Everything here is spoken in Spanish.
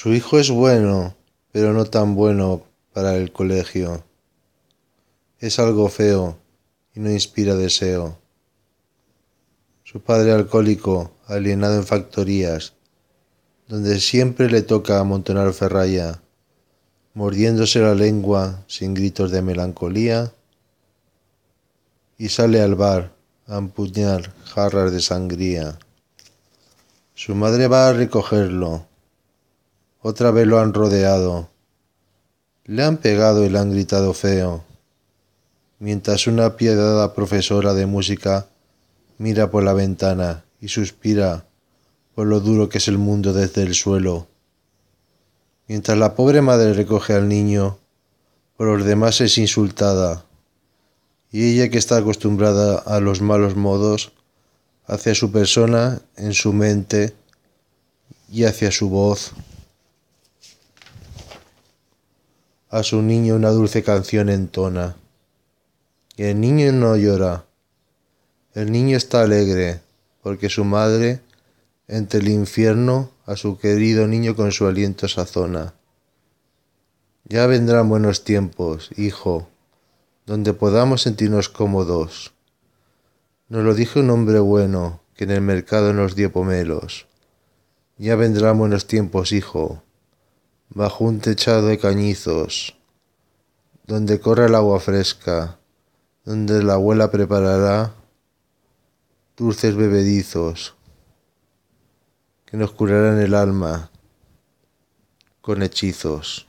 Su hijo es bueno, pero no tan bueno para el colegio. Es algo feo y no inspira deseo. Su padre alcohólico, alienado en factorías, donde siempre le toca amontonar ferralla, mordiéndose la lengua sin gritos de melancolía, y sale al bar a empuñar jarras de sangría. Su madre va a recogerlo otra vez lo han rodeado. Le han pegado y le han gritado feo. Mientras una piedada profesora de música mira por la ventana y suspira por lo duro que es el mundo desde el suelo. Mientras la pobre madre recoge al niño, por los demás es insultada, y ella que está acostumbrada a los malos modos, hacia su persona, en su mente y hacia su voz. a su niño una dulce canción entona. Y el niño no llora, el niño está alegre, porque su madre, entre el infierno, a su querido niño con su aliento sazona. Ya vendrán buenos tiempos, hijo, donde podamos sentirnos cómodos. Nos lo dijo un hombre bueno que en el mercado nos dio pomelos. Ya vendrán buenos tiempos, hijo, bajo un techado de cañizos, donde corre el agua fresca, donde la abuela preparará dulces bebedizos que nos curarán el alma con hechizos.